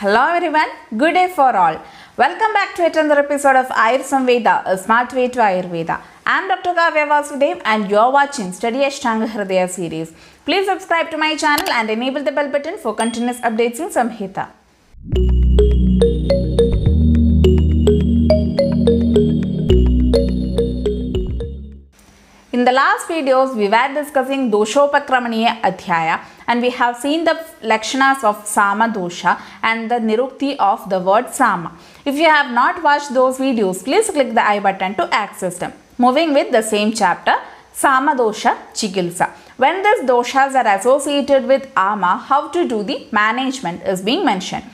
Hello everyone, good day for all. Welcome back to another episode of Ayurveda, a smart way to Ayurveda. I am Dr. Kavya Vasudev and you are watching Study Ashtanga Hridaya series. Please subscribe to my channel and enable the bell button for continuous updates in Samhita. In the last videos, we were discussing Doshopakramaniya Adhyaya and we have seen the lakshanas of Sama Dosha and the Nirukti of the word Sama. If you have not watched those videos, please click the I button to access them. Moving with the same chapter, Sama Dosha Chikilsa. When these doshas are associated with ama, how to do the management is being mentioned.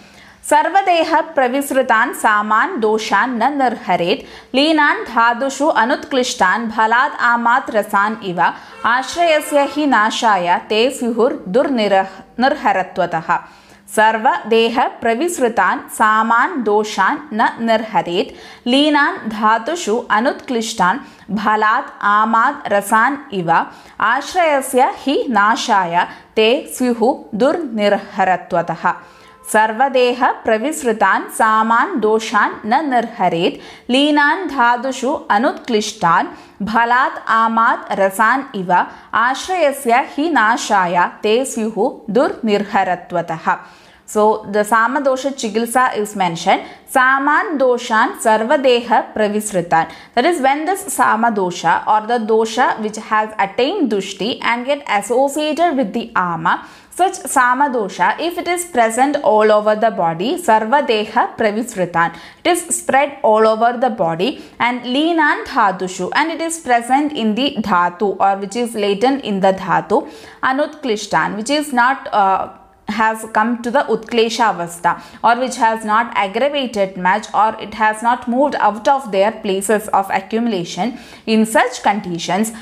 ಸರ್ವದೇಹ ಪ್ರವಿಸೃತಾನ್ ಸಾಮಾನ್ ದೋಷಾನ್ ನ ನಿರ್ಹರೇತ್ ಲೀನಾನ್ ಧಾದುಷು ಅನುತ್ಕ್ಲಿಷ್ಟಾನ್ ಫಲಾದ್ ಆಮಾತ್ ರಸಾನ್ ಇವ ಆಶ್ರಯಸ್ಯ ಹಿ ನಾಶಾಯ ತೇ ಸ್ಯುಹುರ್ ದುರ್ನಿರಹ ನಿರ್ಹರತ್ವತಃ ಸರ್ವದೇಹ ಪ್ರವಿಸೃತಾನ್ ಸಾಮಾನ್ ದೋಷಾನ್ ನ ನಿರ್ಹರೇತ್ ಲೀನಾನ್ ಧಾತುಷು ಅನುತ್ಕ್ಲಿಷ್ಟಾನ್ ಫಲಾತ್ ಆಮಾದ್ ರಸಾನ್ ಇವ ಆಶ್ರಯಸ್ಯ ಹಿ ನಾಶಾಯ ತೇ ಸ್ಯುಹು ದುರ್ನಿರ್ಹರತ್ವತಃ सर्वदेह प्रविसृता सामान दोषा न निर्हरे लीना धाषु अनुत्लिष्टा भलात् आमात् रसान इव आश्रयस्य हि नाशाय ते स्युः दुर्निर्हरत्वतः सो द सामदोष चिकित्सा इज मेंशन सामान दोषान सर्वदेह प्रविसृतान दैट इज व्हेन दिस सामदोष और द दोष व्हिच हैज अटेन दुष्टि and get associated with the आमा Such samadosha, if it is present all over the body, sarvadeha pravisritan, it is spread all over the body and linan dhatushu and it is present in the dhatu or which is latent in the dhatu, anutklishtan, which is not uh, has come to the Utklesha Avastha or which has not aggravated much or it has not moved out of their places of accumulation. In such conditions,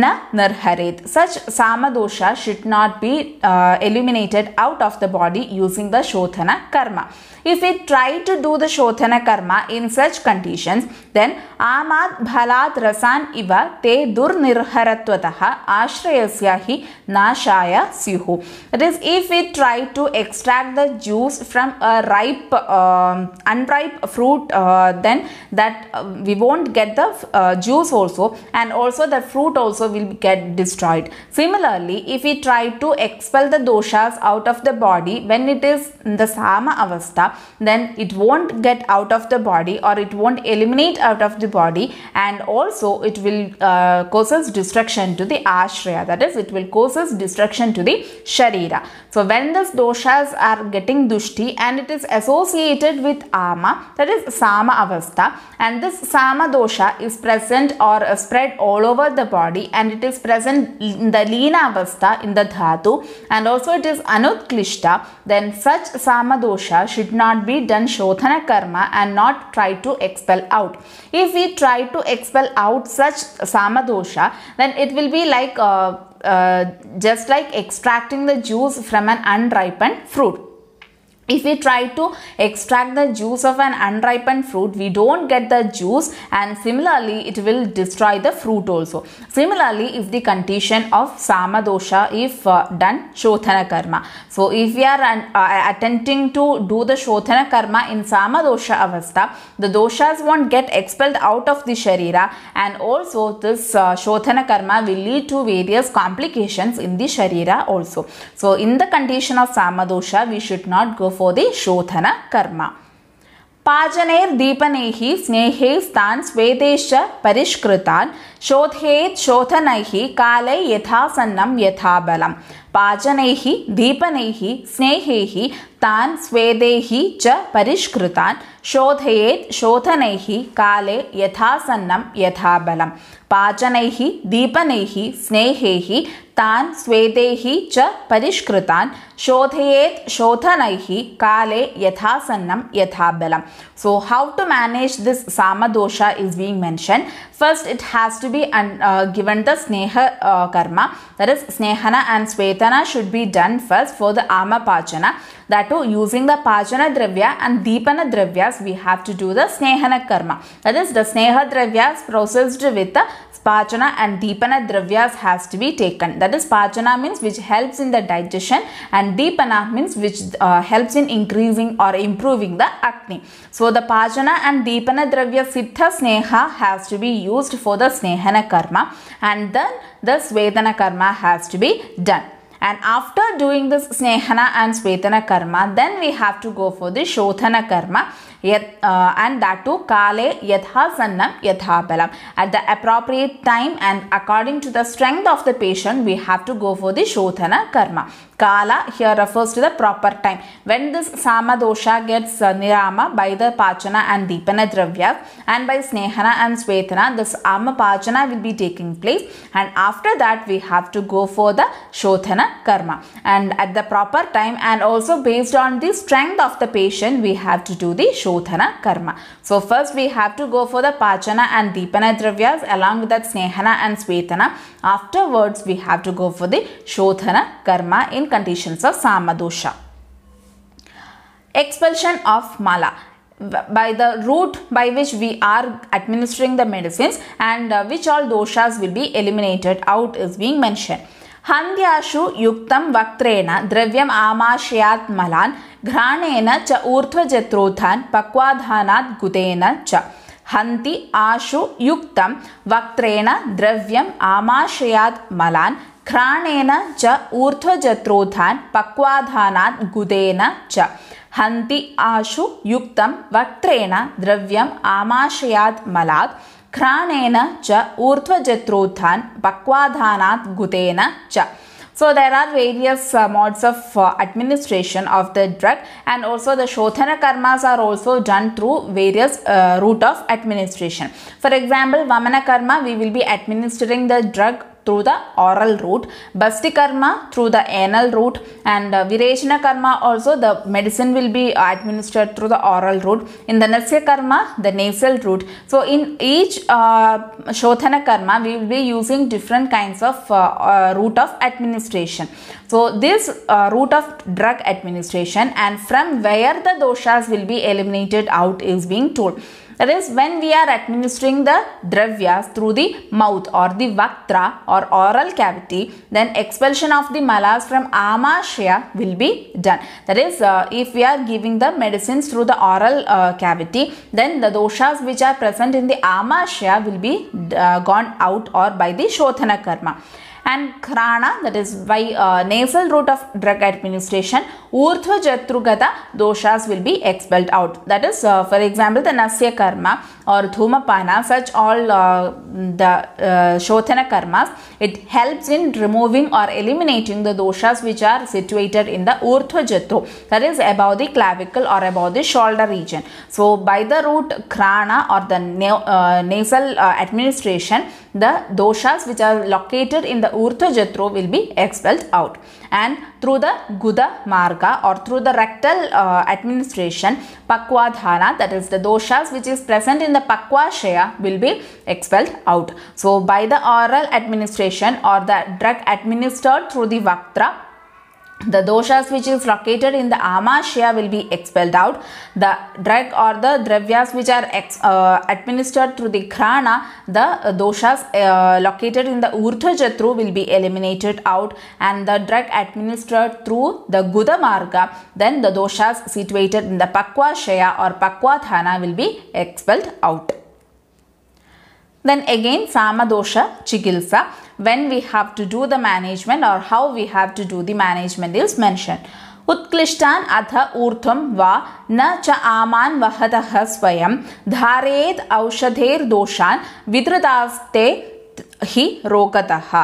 na nirharet. Such samadosha should not be uh, eliminated out of the body using the shodhana karma. If we try to do the shodhana karma in such conditions, then amad bhalat rasan iva te durnirharatvataha ashrayasyahi nashaya syuhu. That is, if we try to extract the juice from a ripe, uh, unripe fruit, uh, then that we won't get the juice also and also the fruit also also will get destroyed. Similarly, if we try to expel the doshas out of the body when it is in the sama avastha, then it won't get out of the body or it won't eliminate out of the body and also it will uh, causes destruction to the ashraya that is it will causes destruction to the sharira. So when these doshas are getting dushti and it is associated with ama that is sama avastha and this sama dosha is present or spread all over the body and it is present in the leena avastha in the dhatu and also it is anutklishta, then such samadosha should not be done shodhana karma and not try to expel out. If we try to expel out such samadosha, then it will be like uh, uh, just like extracting the juice from an unripened fruit if we try to extract the juice of an unripened fruit we don't get the juice and similarly it will destroy the fruit also similarly if the condition of samadosha if uh, done shothana karma so if we are uh, attempting to do the shothana karma in samadosha avastha the doshas won't get expelled out of the sharira and also this uh, karma will lead to various complications in the sharira also so in the condition of samadosha we should not go for for the Shodhana karma. Pajaner Deepaneh Snehe Stans Vedesha Parishkritan शोधेत शोधन काले यथा सन्नं यथा बलं पाचनैः दीपनैः स्नेहैः तान् च परिष्कृतान् शोधेत शोधन काले यथा सन्नं यथा बलं पाचनैः दीपनैः स्नेहैः तान् च परिष्कृतान् शोधेत शोधन काले यथा सन्नं यथा बलं so how to manage this सामदोष is being mention first it has to be un, uh, given the Sneha uh, Karma. That is, Snehana and svetana should be done first for the Ama Pachana. That too using the Pajana Dravya and Deepana Dravyas we have to do the Snehana Karma. That is the Sneha Dravyas processed with the Pachana and Deepana Dravyas has to be taken. That is Pachana means which helps in the digestion and Deepana means which uh, helps in increasing or improving the acne. So the Pachana and Deepana Dravya Siddha Sneha has to be used for the Snehana Karma and then the Svedana Karma has to be done. And after doing this Snehana and svetana karma, then we have to go for the shothana karma. Yet, uh, and that too kale yatha sannam yatha balam. At the appropriate time and according to the strength of the patient, we have to go for the shothana karma. Kala here refers to the proper time. When this Samadosha gets uh, Nirama by the Pachana and Deepana Dravya and by Snehana and svetana this Ama Pachana will be taking place and after that we have to go for the shothana Karma and at the proper time and also based on the strength of the patient we have to do the shothana Karma. So first we have to go for the Pachana and Deepana Dravyas along with that Snehana and svetana. Afterwards we have to go for the shothana Karma in conditions of Samadosha. Expulsion of mala by the route by which we are administering the medicines and uh, which all doshas will be eliminated out is being mentioned. हन्द्याशु युक्तं वक्त्रेण द्रव्यम् आमाशयात् मलान् घ्राणेन च ऊर्ध्वजत्रोथान् पक्वाधानात् गुदेन च हन्ति आशु युक्तं वक्त्रेण द्रव्यम् आमाशयात् मलान् घ्राणेन च ऊर्ध्वजत्रोधान पक्वाधानात् गुदेन च हन्ति आशु युक्तं वक्त्रेण द्रव्यम् आमाशयात् मलात् घ्राणेन च ऊर्ध्वजत्रोधान पक्वाधानात् गुदेन च So there are various uh, modes of uh, administration of the drug and also the Shodhana karmas are also done through various uh, route of administration. For example, Vamana karma, we will be administering the drug through the oral route, Basti karma through the anal route, and uh, karma also the medicine will be administered through the oral route. In the Nasya karma, the nasal route. So, in each uh, karma, we will be using different kinds of uh, uh, route of administration. So, this uh, route of drug administration and from where the doshas will be eliminated out is being told. That is when we are administering the dravyas through the mouth or the vaktra or oral cavity, then expulsion of the malas from amashya will be done. That is uh, if we are giving the medicines through the oral uh, cavity, then the doshas which are present in the amashya will be uh, gone out or by the shothana karma and Krana that is by uh, nasal route of drug administration urthva Jatrugata doshas will be expelled out. That is uh, for example the Nasya Karma or dhumapana, such all uh, the uh, shothana karmas, it helps in removing or eliminating the doshas which are situated in the urdhva jato, that is above the clavicle or above the shoulder region. So by the root krana or the na uh, nasal uh, administration, the doshas which are located in the urdhva jato will be expelled out and through the Guda Marga or through the rectal uh, administration Pakvadhana that is the doshas which is present in the Pakvashaya will be expelled out. So by the oral administration or the drug administered through the Vaktra the doshas which is located in the amashya will be expelled out. The drug or the dravyas which are ex, uh, administered through the krana, the uh, doshas uh, located in the urtha jatru will be eliminated out and the drug administered through the guda marga, then the doshas situated in the pakwa shaya or pakwa thana will be expelled out. Then again dosha chikilsa. when we have to do the management or how we have to do the management is mentioned. उत्कृष्टान अथ ऊर्धम व न च आमान वहतः स्वयं औषधेर दोषान विद्रदास्ते ही रोगतः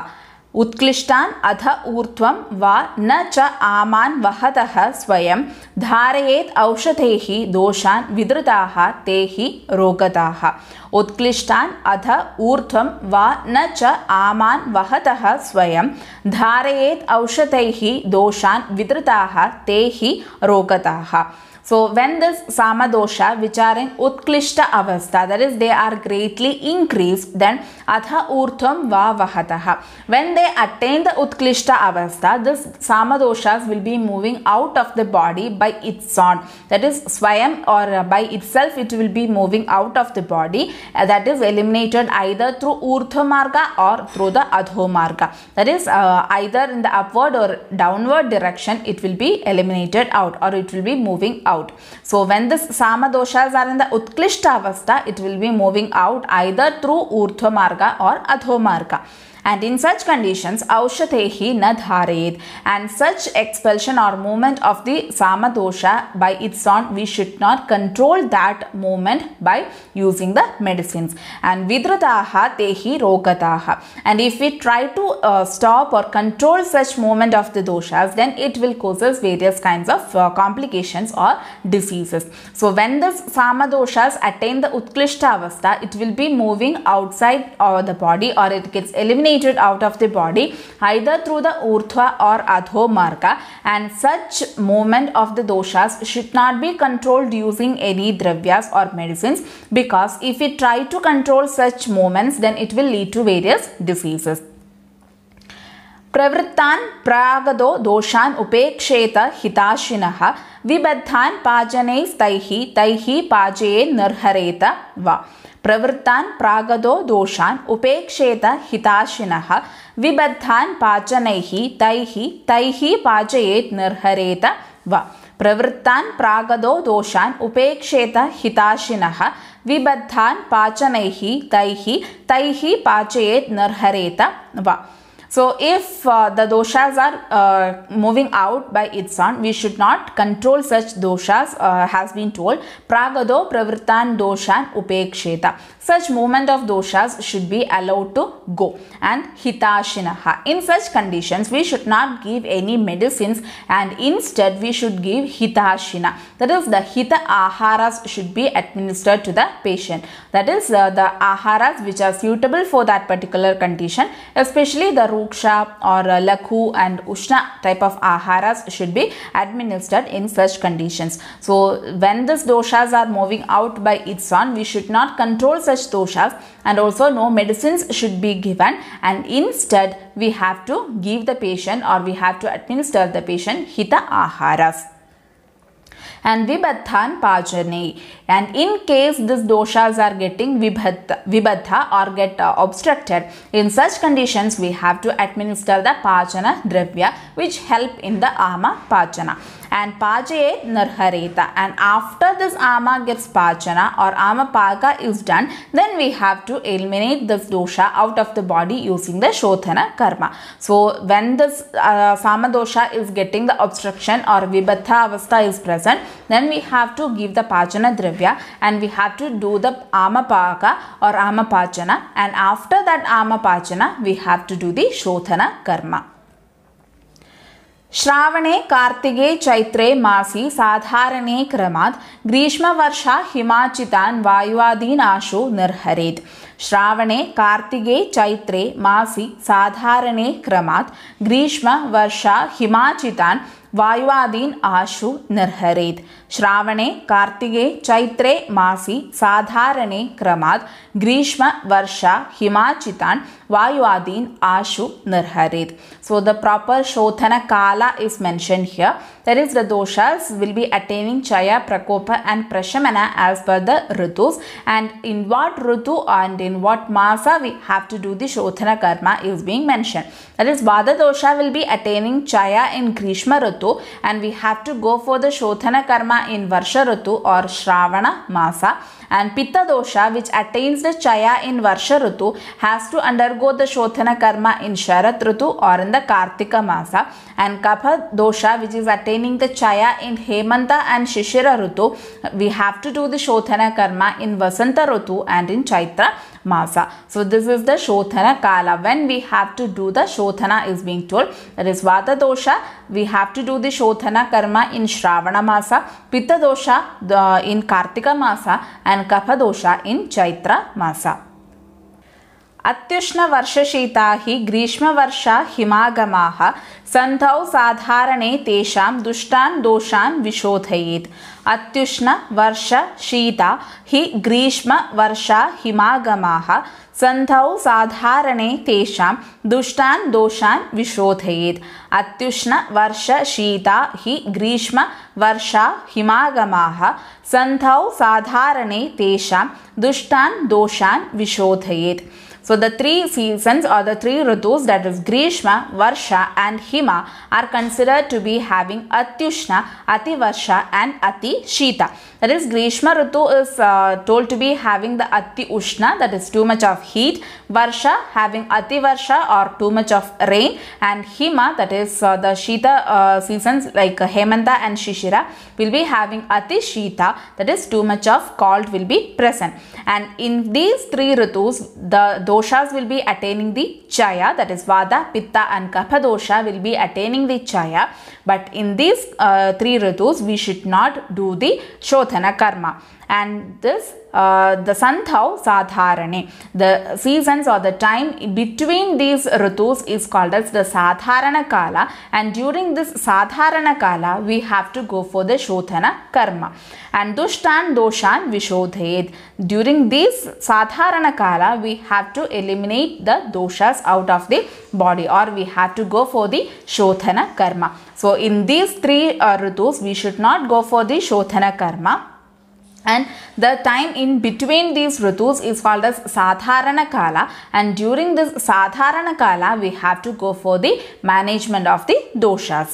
उत्क्लिष्टान् अध ऊर्ध्वं वा न च आमान् वहतः स्वयं धारयेत् औषधैः दोषान् विदृताः तैः रोगताः उत्क्लिष्टान् अध ऊर्ध्वं वा न च आमान् वहतः स्वयं धारयेत् औषधैः दोषान् विदृताः तैः रोगताः So when this samadosha, which are in utklishta avastha, that is they are greatly increased, then adha urtham vahataha. When they attain the utklishta avastha, this samadoshas will be moving out of the body by its own. That is swayam or uh, by itself it will be moving out of the body. Uh, that is eliminated either through urtha marga or through the adho marga. That is uh, either in the upward or downward direction it will be eliminated out or it will be moving out. out. So when this Sama doshas are in the Utklishta avastha, it will be moving out either through Urdhva marga or Adho marga. And in such conditions, Aushatehi na And such expulsion or movement of the Samadosha by its own, we should not control that movement by using the medicines. And Vidrataha tehi rogataha. And if we try to uh, stop or control such movement of the doshas, then it will cause us various kinds of uh, complications or diseases. So when the Samadoshas attain the Utklishta Avastha, it will be moving outside of uh, the body or it gets eliminated out of the body either through the urthva or adho marga and such movement of the doshas should not be controlled using any dravyas or medicines because if we try to control such movements then it will lead to various diseases. പ്രവൃത്താൻ പ്രാഗതോ ദോഷാൻ ഉപേക്ഷേത ഹിതാശിന വിബദ്ധാൻ പാചനൈ തൈഹി തൈഹി പാചയെ നിർഹരേത വ പ്രവൃത്താൻ പ്രാഗതോ ദോഷാൻ ഉപേക്ഷേത ഹിതാശിന വിബദ്ധാൻ പാചനൈ തൈഹി തൈഹി പാചയേത് നിർഹരേത വ പ്രവൃത്താൻ പ്രാഗതോ ദോഷാൻ ഉപേക്ഷേത ഹിതാശിന വിബദ്ധാൻ പാചനൈ തൈഹി തൈഹി പാചയേത് നിർഹരേത വ So if uh, the doshas are uh, moving out by its we should not control such doshas uh, has been told. Pragado pravrittan doshan upeksheta. Such movement of doshas should be allowed to go. And hitashinaha. In such conditions, we should not give any medicines and instead we should give hitashina. That is the hita aharas should be administered to the patient. That is uh, the aharas which are suitable for that particular condition, especially the Ruksha or uh, Lakhu and Ushna type of aharas should be administered in such conditions. So when these doshas are moving out by its own, we should not control such doshas and also no medicines should be given and instead we have to give the patient or we have to administer the patient hita aharas and Vibhathan Pajani. And in case these doshas are getting vibhatha or get uh, obstructed, in such conditions we have to administer the Pachana Dravya which help in the Ama Pachana and Pajayet Narharita. And after this Ama gets Pachana or Ama Paga is done, then we have to eliminate this dosha out of the body using the Shothana Karma. So when this uh, dosha is getting the obstruction or Vibhatha Avastha is present, then we have to give the Pachana Dravya and we have to do the Ama Paga or Ama Pachana. And after that Ama Pachana, we have to do the Shodhana Karma. ശ്രാവണേ കാർത്തികേ ചൈത്രേ മാസി സാധാരണേ ക്രമാത് ഗ്രീഷ്മവർഷ ഹിമാചിതാൻ വായുവാദീനാശു നിർഹരേത് ശ്രാവണേ കാർത്തികേ ചൈത്രേ മാസി സാധാരണേ ക്രമാത് Greeshma വർഷ ഹിമാചിതാൻ വായുവാദീൻ ആശു നിർഹരേത് श्रावणे कार्तिके चैत्रे मासी साधारणे क्रमाद ग्रीष्म वर्षा हिमाचितान् वायुवादीन् आशु निर्हरेत् so the proper शोधन काला is mention here that is the दोषास will be attaining चय प्रकोप and प्रशमना एज पर द ऋतुस एंड इन व्हाट ऋतु एंड इन व्हाट मास we have to do the शोधन कर्म is being mention that is वाद दोष विल बी अटेनिंग चय इन ग्रीष्म ऋतु and we have to go for the शोधन कर्म in Varsharutu or Shravana Masa and Pitta Dosha which attains the Chaya in Varsharutu has to undergo the Shodhana Karma in Sharat Rutu or in the Kartika Masa and Kapha Dosha which is attaining the Chaya in Hemanta and Shishira Rutu we have to do the Shodhana Karma in Vasanta Rutu and in Chaitra masa. So this is the Shothana Kala. When we have to do the Shothana is being told. That is Vata Dosha. We have to do the Shothana Karma in Shravana Masa. Pitta Dosha in Kartika Masa. And Kapha Dosha in Chaitra Masa. അത്യുഷ്ണവർഷശീതാ ഹി ഗ്രീഷ്മവർഷ ഹിമാഗമാഹ സന്ധൗ സാധാരണേ തേഷാം ദുഷ്ടാൻ ദോഷാൻ വിശോധയേത് അത്യുഷ്ണ വർഷ ശീത he Greeshma വർഷ ഹിമാഗമാഹ സന്ധൗ സാധാരണേ തേഷാം ദുഷ്ടാൻ ദോഷാൻ വിശോധയേത് അത്യുഷ്ണ വർഷ ശീത ഹി ഗ്രീഷ്മ വർഷ ഹിമാഗമാഹ സന്ധൗ സാധാരണേ തേഷാം ദുഷ്ടാൻ ദോഷാൻ വിശോധയേത് So the three seasons or the three Ritus that is Grishma, Varsha and Hima are considered to be having Atyushna, Ati Varsha and Ati Shita. That is Grishma Ritu is uh, told to be having the Ati Ushna that is too much of heat, Varsha having Ati Varsha or too much of rain and Hima that is uh, the Shita uh, seasons like Hemanta and Shishira will be having Ati Shita that is too much of cold will be present. And in these three Ritus the those doshas will be attaining the chaya, that is Vada, Pitta and Kapha dosha will be attaining the chaya. But in these uh, three ritus, we should not do the Shodhana karma. And this uh, the santhav Sadharane. The seasons or the time between these Ritus is called as the Sadharana Kala and during this Sadharana Kala we have to go for the Shodhana Karma and Dushtan Doshan Vishodhed. During this Sadharana Kala we have to eliminate the doshas out of the body or we have to go for the Shodhana Karma. So in these three uh, Ritus we should not go for the Shodhana Karma and the time in between these ritus is called as Sadharana Kala and during this Sadharana Kala we have to go for the management of the doshas.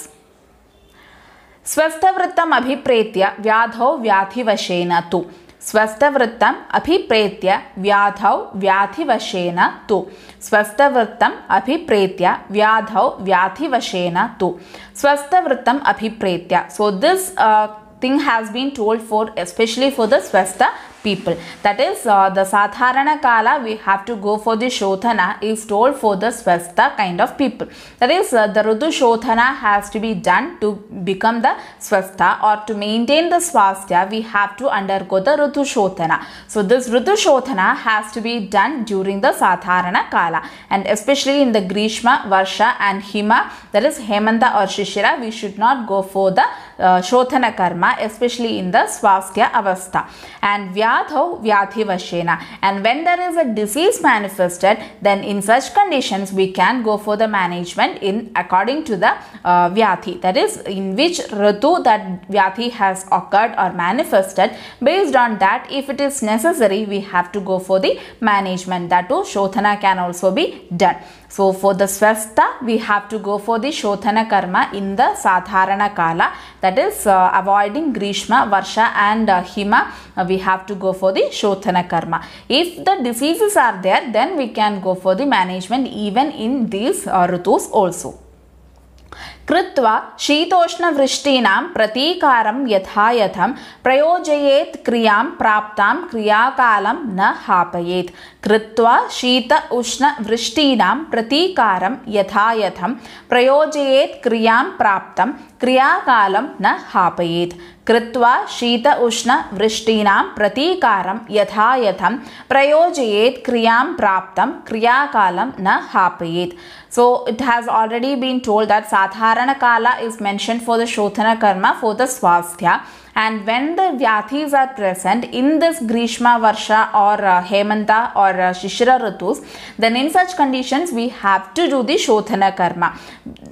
Swastha Vrittam Abhipretya Vyadhav Vyathi Vashena Tu Swastha Vrittam Abhipretya Vyadhav Vyathi Vashena Tu Swastha Vrittam Abhipretya Vyadhav Vyathi Vashena Tu Swastha Abhipretya So this uh, thing has been told for especially for the Swasta people. That is uh, the Sadharana Kala we have to go for the Shodhana is told for the Swasta kind of people. That is uh, the Rudu Shodhana has to be done to become the Swasta or to maintain the Swastya we have to undergo the Rudu Shodhana. So this Rudu Shodhana has to be done during the Sadharana Kala and especially in the Grishma, Varsha and Hima that is Hemanda or Shishira we should not go for the uh, shothana karma, especially in the Swastya Avastha. And vyadhi vashena, And when there is a disease manifested, then in such conditions, we can go for the management in according to the uh, Vyadhi. That is, in which Ritu that Vyadhi has occurred or manifested. Based on that, if it is necessary, we have to go for the management. That too, shothana can also be done. So for the Swastha, we have to go for the shothana Karma in the Sadharana Kala. That is uh, avoiding Grishma, Varsha and uh, Hima. Uh, we have to go for the shothana Karma. If the diseases are there, then we can go for the management even in these uh, Rutus also. कृत्वा शीतोष्णवृष्टीनां प्रतीकारं यथायथं प्रयोजयेत् क्रियां प्राप्तां क्रियाकालं न हापयेत् कृत्वा शीत उष्णवृष्टीनां प्रतीकारं यथायथं प्रयोजयेत् क्रियां प्राप्तं क्रियाकालं न हापयेत् कृत्वा शीत उष्णवृष्टीनां प्रतीकारं यथायथं प्रयोजयेत् क्रियां प्राप्तं क्रियाकालं न हापयेत् so it has already been told that साधारण काला इज मेंशन फॉर द शोधन कर्म फॉर द स्वास्थ्य And when the Vyathis are present in this Grishma, Varsha or uh, Hemanta or uh, Shishira Ritus, then in such conditions we have to do the Shothana Karma.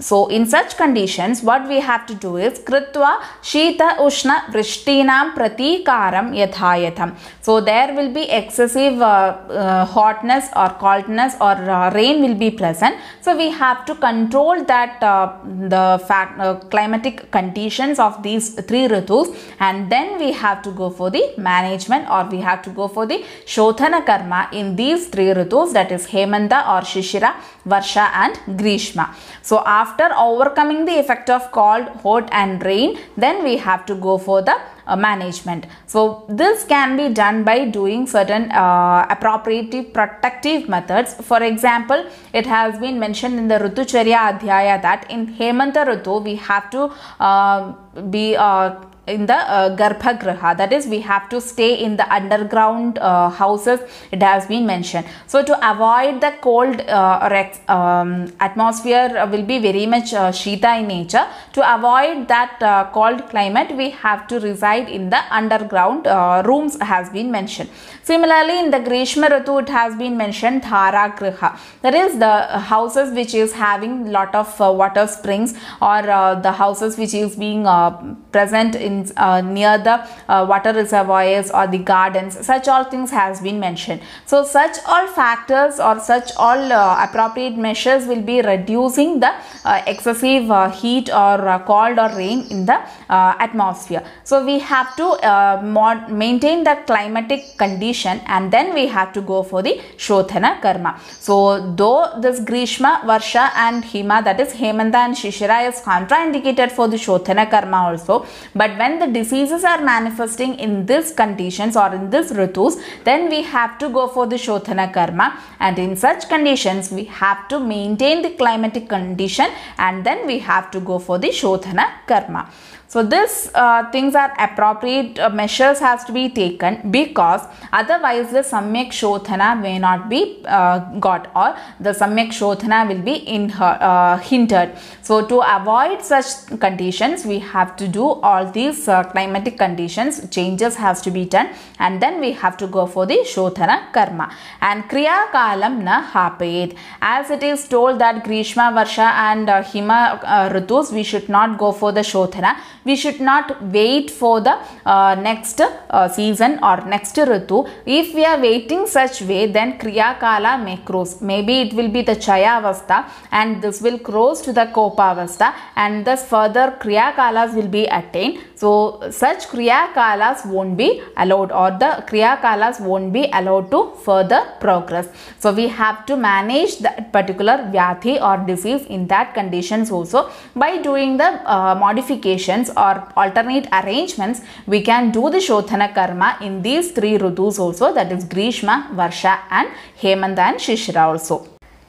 So in such conditions what we have to do is Kritva Shita Ushna Vrishtinam Pratikaram Yathayatham. So there will be excessive uh, uh, hotness or coldness or uh, rain will be present. So we have to control that uh, the fact, uh, climatic conditions of these three Ritus and then we have to go for the management or we have to go for the shothana Karma in these three Ritus that is Hemanta or Shishira, Varsha and Grishma. So after overcoming the effect of cold, hot and rain then we have to go for the uh, management. So this can be done by doing certain uh, protective methods. For example, it has been mentioned in the Charya Adhyaya that in Hemanta Rutu we have to uh, be uh, in the uh, garbhagriha that is we have to stay in the underground uh, houses it has been mentioned so to avoid the cold uh, um, atmosphere uh, will be very much uh, shita in nature to avoid that uh, cold climate we have to reside in the underground uh, rooms has been mentioned. Similarly, in the Grishma Ritu, it has been mentioned Thara Griha. That is the houses which is having lot of uh, water springs or uh, the houses which is being uh, present in uh, near the uh, water reservoirs or the gardens. Such all things has been mentioned. So such all factors or such all appropriate measures will be reducing the excessive heat or cold or rain in the atmosphere. So we have to uh, maintain the climatic condition and then we have to go for the shothana karma. So though this Grishma, Varsha and Hima that is Hemanda and Shishira is contraindicated for the shothana karma also but when the diseases are manifesting in these conditions or in these Ritus then we have to go for the shothana karma and in such conditions we have to maintain the climatic condition and then we have to go for the Shodhana karma. So this uh, things are appropriate uh, measures has to be taken because otherwise the Samyak shothana may not be uh, got or the Samyak shothana will be in her, uh, hindered. So to avoid such conditions we have to do all these uh, climatic conditions changes has to be done and then we have to go for the shothana Karma and Kriya Kalam na hapayet. As it is told that Grishma, Varsha and uh, Hima Rutus we should not go for the shothana we should not wait for the uh, next uh, season or next Ritu. If we are waiting such way then Kriya Kala may cross. Maybe it will be the Chaya Avastha and this will cross to the Kopa Avastha and thus further Kriya Kalas will be attained. So such Kriya Kalas won't be allowed or the Kriya Kalas won't be allowed to further progress. So we have to manage that particular vyathi or disease in that conditions also by doing the uh, modifications or alternate arrangements, we can do the Shodhana karma in these three Rudus also that is Grishma, Varsha and Hemanta and Shishira also.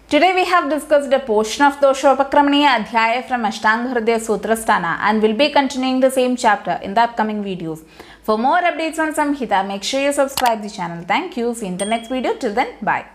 Today we have discussed a portion of Doshopakramaniya Adhyaya from Ashtanga Hridaya Sutrasthana and will be continuing the same chapter in the upcoming videos. For more updates on Samhita, make sure you subscribe the channel. Thank you. See you in the next video. Till then, bye.